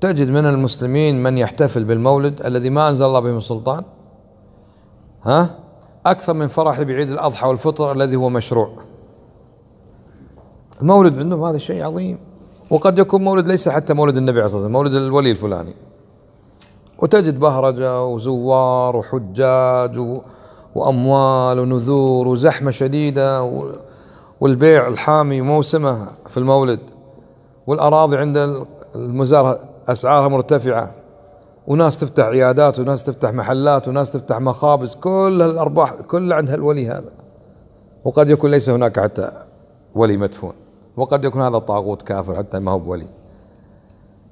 تجد من المسلمين من يحتفل بالمولد الذي ما أنزل الله به من سلطان ها أكثر من فرحي بعيد الأضحى والفطر الذي هو مشروع المولد عندهم هذا شيء عظيم وقد يكون مولد ليس حتى مولد النبي عليه الصلاة والسلام مولد الولي الفلاني وتجد بهرجة وزوار وحجاج و... وأموال ونذور وزحمة شديدة و... والبيع الحامي موسمه في المولد والأراضي عند المزارع اسعارها مرتفعه وناس تفتح عيادات وناس تفتح محلات وناس تفتح مخابز كل هالارباح كل عندها الولي هذا وقد يكون ليس هناك حتى ولي مدفون وقد يكون هذا طاغوت كافر حتى ما هو بولي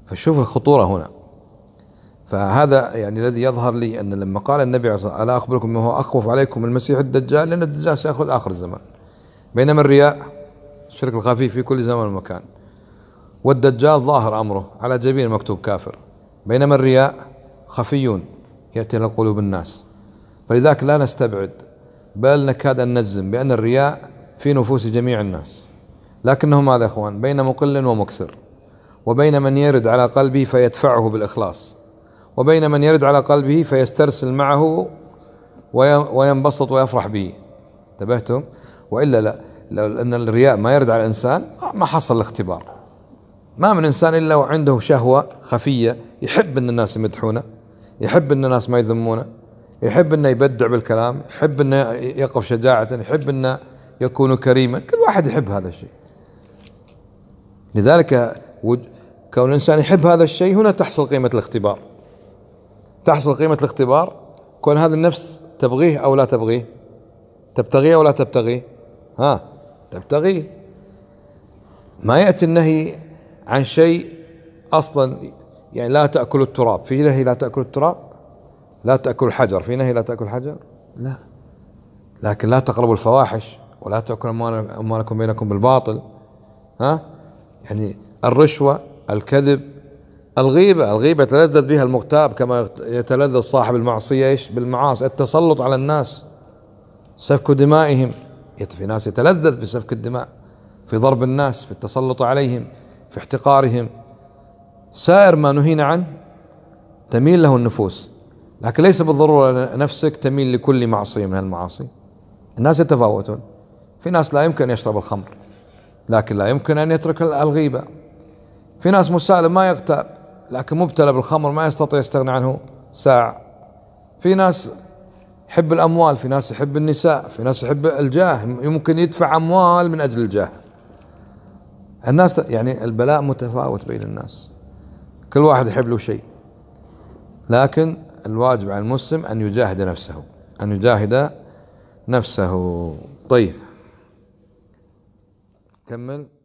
فشوف الخطوره هنا فهذا يعني الذي يظهر لي ان لما قال النبي عليه الصلاه عليه الا اخبركم ما هو اخوف عليكم المسيح الدجال لان الدجال سياخذ اخر الزمان بينما الرياء الشرك الخفي في كل زمان ومكان والدجال ظاهر أمره على جبين مكتوب كافر بينما الرياء خفي يأتي إلى قلوب الناس فلذلك لا نستبعد بل نكاد أن نجزم بأن الرياء في نفوس جميع الناس لكنه ماذا يا اخوان بين مقل ومكسر وبين من يرد على قلبه فيدفعه بالإخلاص وبين من يرد على قلبه فيسترسل معه وينبسط ويفرح به انتبهتم وإلا لا لو أن الرياء ما يرد على الإنسان ما حصل الاختبار ما من إنسان إلا وعنده شهوة خفية يحب أن الناس يمدحونه يحب أن الناس ما يذمونه يحب أنه يبدع بالكلام يحب أنه يقف شجاعة يحب أنه يكون كريما كل واحد يحب هذا الشيء لذلك كون الإنسان يحب هذا الشيء هنا تحصل قيمة الاختبار تحصل قيمة الاختبار كون هذا النفس تبغيه أو لا تبغيه تبتغيه أو لا تبتغيه ها تبتغيه ما يأتي النهي عن شيء اصلا يعني لا تاكل التراب في نهي لا تاكل التراب لا تاكل الحجر في نهي لا تاكل الحجر لا لكن لا تقربوا الفواحش ولا تاكلوا اموالكم بينكم بالباطل ها يعني الرشوه الكذب الغيبه الغيبه يتلذذ بها المغتاب كما يتلذذ صاحب المعصيه ايش بالمعاصي التسلط على الناس سفك دمائهم في ناس يتلذذ بسفك الدماء في ضرب الناس في التسلط عليهم في احتقارهم سائر ما نهينا عنه تميل له النفوس لكن ليس بالضرورة نفسك تميل لكل معصية من المعاصي الناس يتفاوتون في ناس لا يمكن يشرب الخمر لكن لا يمكن أن يترك الغيبة في ناس مسالم ما يغتاب لكن مبتلى بالخمر ما يستطيع يستغني عنه ساعة في ناس يحب الأموال في ناس يحب النساء في ناس يحب الجاه يمكن يدفع أموال من أجل الجاه الناس يعني البلاء متفاوت بين الناس كل واحد يحب له شيء لكن الواجب على المسلم أن يجاهد نفسه أن يجاهد نفسه طيب كمل